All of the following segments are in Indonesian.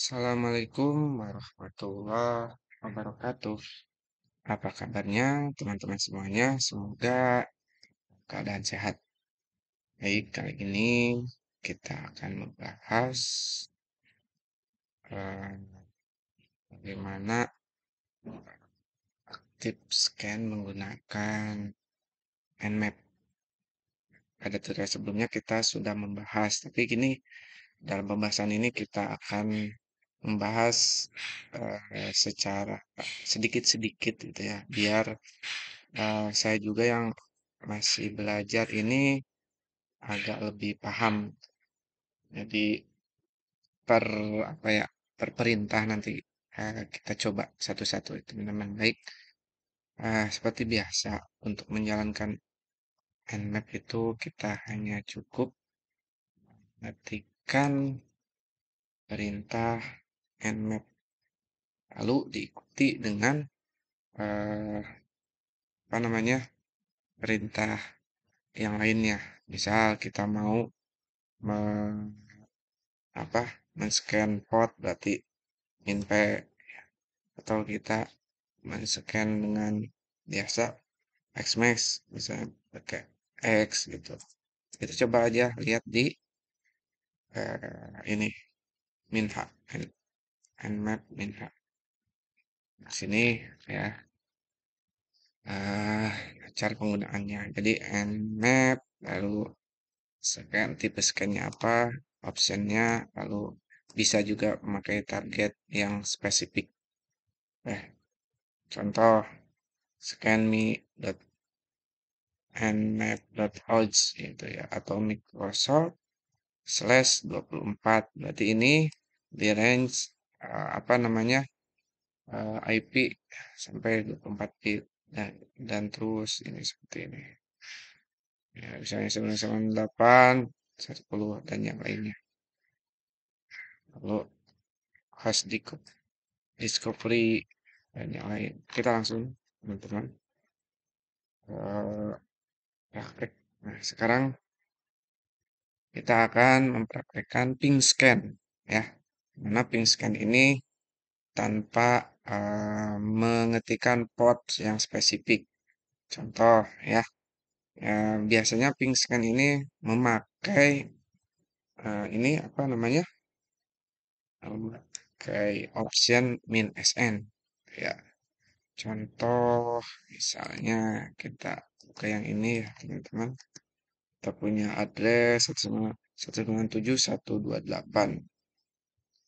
Assalamualaikum warahmatullahi wabarakatuh. Apa kabarnya teman-teman semuanya? Semoga keadaan sehat. Baik, kali ini kita akan membahas eh, bagaimana aktif scan menggunakan Nmap. Pada tutorial sebelumnya kita sudah membahas, tapi gini dalam pembahasan ini kita akan membahas uh, secara sedikit-sedikit gitu ya biar uh, saya juga yang masih belajar ini agak lebih paham jadi per apa ya per perintah nanti uh, kita coba satu-satu itu teman-teman baik uh, seperti biasa untuk menjalankan nmap itu kita hanya cukup ketikkan perintah hand map. Lalu diikuti dengan uh, apa namanya perintah yang lainnya. Misal kita mau me, apa men-scan port berarti inp atau kita men-scan dengan biasa xmax bisa pakai x gitu kita coba aja lihat di uh, ini minfa and map minha. Nah, sini ya uh, cara penggunaannya. Jadi and map lalu scan tipe scannya apa, optionnya, lalu bisa juga memakai target yang spesifik. Eh, contoh scan me dot nmap.house gitu ya atau Microsoft slash 24 berarti ini di range Eh, apa namanya eh, IP sampai 24 bit dan, dan terus ini seperti ini ya, misalnya 998 110 dan yang lainnya lalu khas discovery dan yang lain kita langsung teman-teman praktek eh, ya, nah sekarang kita akan mempraktekkan ping scan ya Mana pink scan ini tanpa uh, mengetikkan port yang spesifik. Contoh ya, uh, biasanya pink scan ini memakai uh, ini apa namanya? Memakai option min sn ya. Contoh misalnya kita buka yang ini ya teman-teman kita punya address 197.128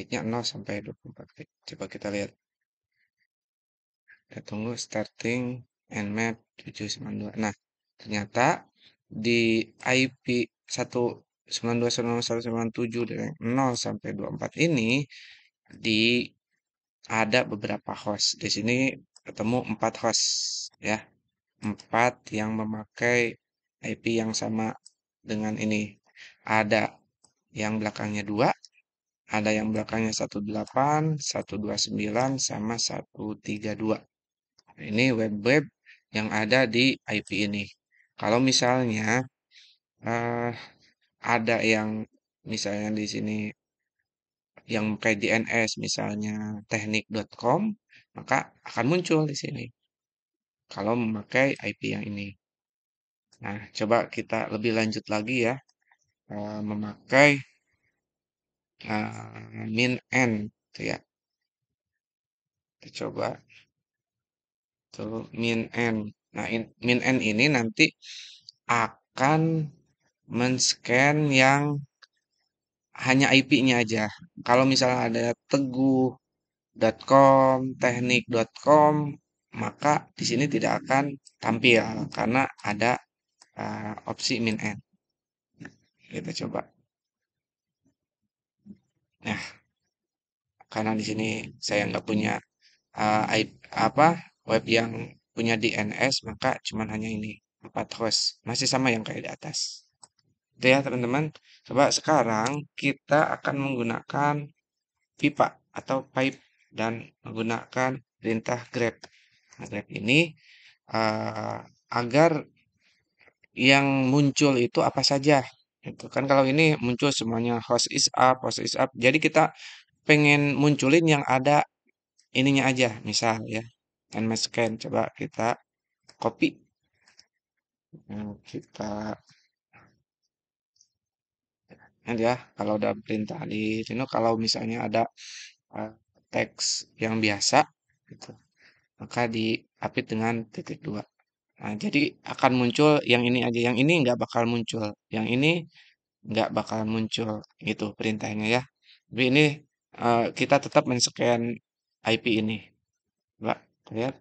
kliknya 0 sampai 24 klik coba kita lihat kita tunggu starting map 792 nah ternyata di IP 192.192.197 dari 0 sampai 24 ini di ada beberapa host. Di sini ketemu 4 host ya. 4 yang memakai IP yang sama dengan ini. Ada yang belakangnya 2, ada yang belakangnya 18, 129, sama 132. ini web-web yang ada di IP ini. Kalau misalnya eh, ada yang misalnya di sini yang pakai DNS misalnya teknik.com, maka akan muncul di sini. Kalau memakai IP yang ini. Nah, coba kita lebih lanjut lagi ya. Eh, memakai uh, ah, min n gitu ya kita coba tuh min n nah in, min n ini nanti akan men-scan yang hanya IP-nya aja kalau misalnya ada teguh.com teknik.com maka di sini tidak akan tampil karena ada uh, opsi min n kita coba Nah, karena di sini saya nggak punya uh, I, apa web yang punya DNS, maka cuman hanya ini empat host. Masih sama yang kayak di atas. Itu ya teman-teman. Coba sekarang kita akan menggunakan pipa atau pipe dan menggunakan perintah grep. Nah, grep ini uh, agar yang muncul itu apa saja itu kan kalau ini muncul semuanya host is up, host is up. Jadi kita pengen munculin yang ada ininya aja, misal ya. And scan coba kita copy. Nah, kita and ya kalau udah perintah di sini kalau misalnya ada uh, teks yang biasa gitu maka diapit dengan titik dua Nah, jadi akan muncul yang ini aja, yang ini nggak bakal muncul, yang ini nggak bakal muncul gitu perintahnya ya. Tapi ini uh, kita tetap men-scan IP ini. Mbak, lihat.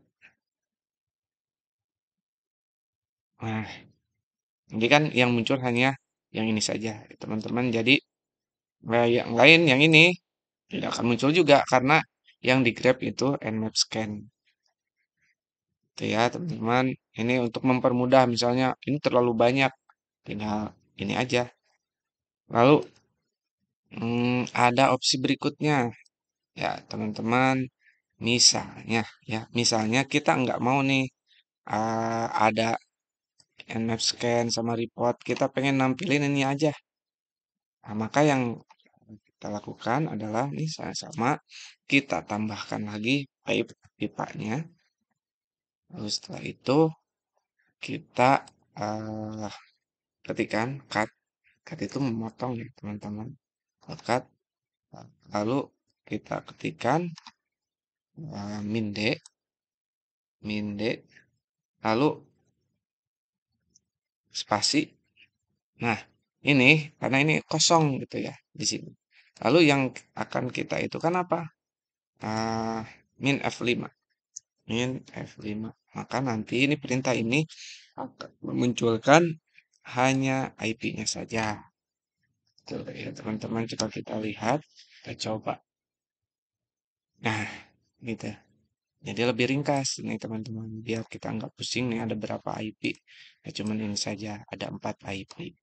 Nah, ini kan yang muncul hanya yang ini saja, teman-teman. Jadi nah, yang lain, yang ini tidak akan muncul juga karena yang di Grab itu nmap scan gitu ya teman-teman ini untuk mempermudah misalnya ini terlalu banyak tinggal ini aja lalu hmm, ada opsi berikutnya ya teman-teman misalnya ya misalnya kita nggak mau nih uh, ada nmap scan sama report kita pengen nampilin ini aja nah, maka yang kita lakukan adalah nih sama-sama kita tambahkan lagi pipa pipanya Lalu setelah itu kita uh, ketikan cut. Cut itu memotong ya teman-teman. Cut. Lalu kita ketikan uh, eh, min d. Min d. Lalu spasi. Nah, ini karena ini kosong gitu ya di sini. Lalu yang akan kita itu kan apa? Uh, min F5 min F5 maka nanti ini perintah ini akan memunculkan hanya IP-nya saja Tuh, ya teman-teman coba kita lihat kita coba nah gitu jadi lebih ringkas nih teman-teman biar kita nggak pusing nih ada berapa IP ya cuman ini saja ada 4 IP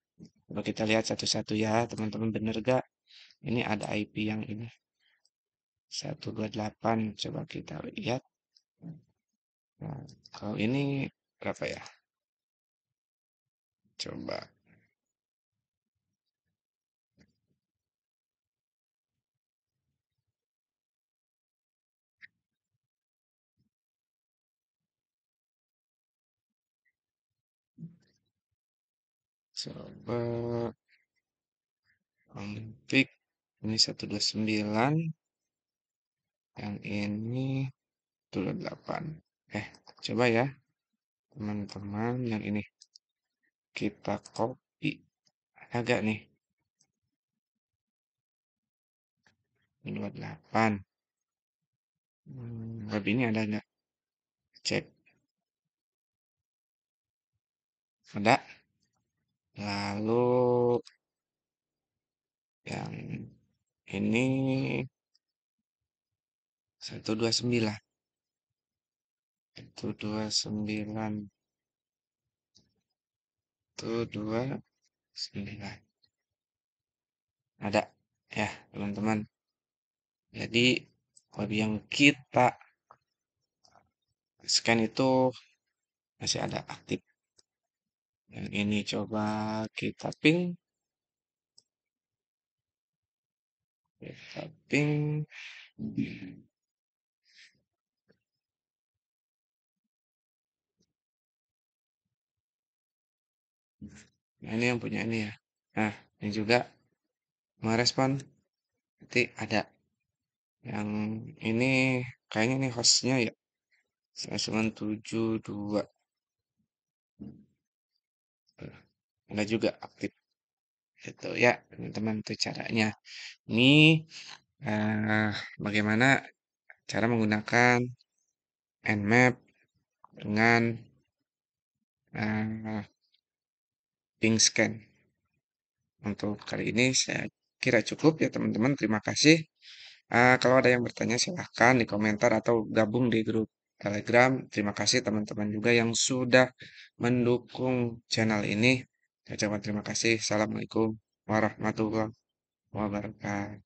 coba kita lihat satu-satu ya teman-teman bener gak ini ada IP yang ini 128 coba kita lihat Nah, kalau ini berapa ya? Coba. Coba Olympic ini satu sembilan, yang ini 28. Eh, coba ya teman-teman yang ini kita copy agak nih 28 hmm, web ini ada nggak cek ada lalu yang ini 129 itu dua sembilan itu dua sembilan ada ya teman-teman jadi kalau yang kita scan itu masih ada aktif yang ini coba kita ping kita ping Nah, ini yang punya ini ya. Nah, ini juga merespon nanti ada yang ini kayaknya ini hostnya ya dua Ada juga aktif itu ya teman-teman itu caranya ini eh, bagaimana cara menggunakan nmap dengan eh, Ping scan. Untuk kali ini saya kira cukup ya teman-teman. Terima kasih. Uh, kalau ada yang bertanya silahkan di komentar atau gabung di grup Telegram. Terima kasih teman-teman juga yang sudah mendukung channel ini. Saya ucapkan terima kasih. Assalamualaikum warahmatullahi wabarakatuh.